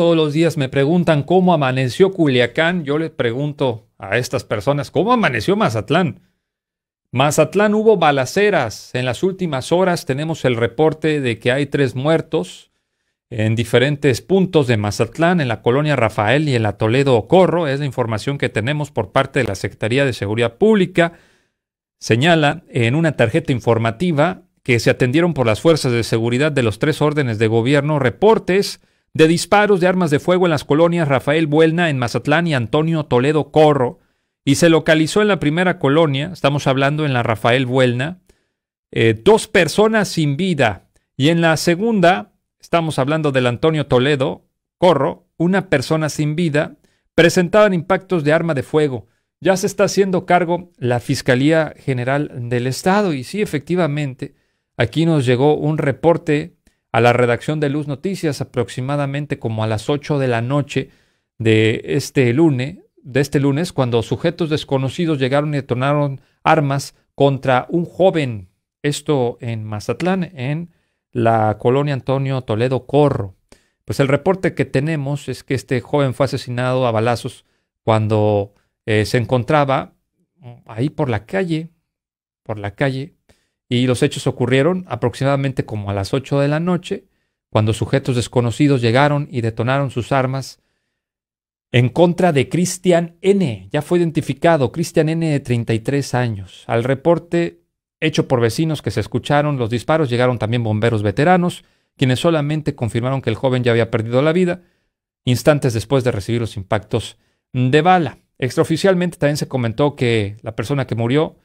todos los días me preguntan cómo amaneció Culiacán, yo les pregunto a estas personas cómo amaneció Mazatlán. Mazatlán hubo balaceras. En las últimas horas tenemos el reporte de que hay tres muertos en diferentes puntos de Mazatlán, en la colonia Rafael y en la Toledo Ocorro. Es la información que tenemos por parte de la Secretaría de Seguridad Pública. Señala en una tarjeta informativa que se atendieron por las fuerzas de seguridad de los tres órdenes de gobierno reportes de disparos de armas de fuego en las colonias Rafael Buelna en Mazatlán y Antonio Toledo Corro, y se localizó en la primera colonia, estamos hablando en la Rafael Buelna, eh, dos personas sin vida, y en la segunda, estamos hablando del Antonio Toledo Corro, una persona sin vida, presentaban impactos de arma de fuego. Ya se está haciendo cargo la Fiscalía General del Estado y sí, efectivamente, aquí nos llegó un reporte a la redacción de Luz Noticias aproximadamente como a las 8 de la noche de este lunes, de este lunes cuando sujetos desconocidos llegaron y detonaron armas contra un joven, esto en Mazatlán, en la colonia Antonio Toledo Corro. Pues el reporte que tenemos es que este joven fue asesinado a balazos cuando eh, se encontraba ahí por la calle, por la calle, y los hechos ocurrieron aproximadamente como a las 8 de la noche, cuando sujetos desconocidos llegaron y detonaron sus armas en contra de Cristian N. Ya fue identificado, Cristian N de 33 años. Al reporte hecho por vecinos que se escucharon los disparos, llegaron también bomberos veteranos, quienes solamente confirmaron que el joven ya había perdido la vida instantes después de recibir los impactos de bala. Extraoficialmente también se comentó que la persona que murió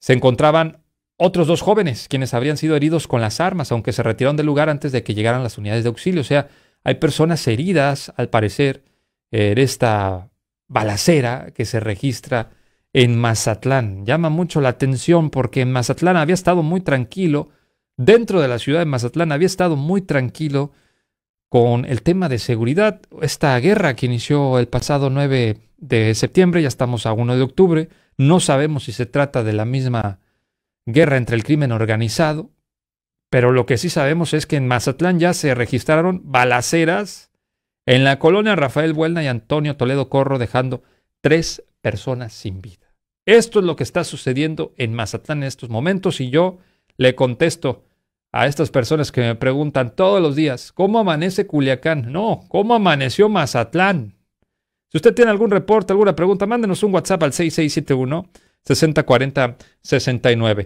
se encontraban otros dos jóvenes, quienes habrían sido heridos con las armas, aunque se retiraron del lugar antes de que llegaran las unidades de auxilio. O sea, hay personas heridas, al parecer, en esta balacera que se registra en Mazatlán. Llama mucho la atención porque en Mazatlán había estado muy tranquilo, dentro de la ciudad de Mazatlán había estado muy tranquilo con el tema de seguridad. Esta guerra que inició el pasado 9 de septiembre, ya estamos a 1 de octubre, no sabemos si se trata de la misma guerra entre el crimen organizado, pero lo que sí sabemos es que en Mazatlán ya se registraron balaceras en la colonia Rafael Buelna y Antonio Toledo Corro, dejando tres personas sin vida. Esto es lo que está sucediendo en Mazatlán en estos momentos y yo le contesto a estas personas que me preguntan todos los días, ¿cómo amanece Culiacán? No, ¿cómo amaneció Mazatlán? Si usted tiene algún reporte, alguna pregunta, mándenos un WhatsApp al 6671 6040 69.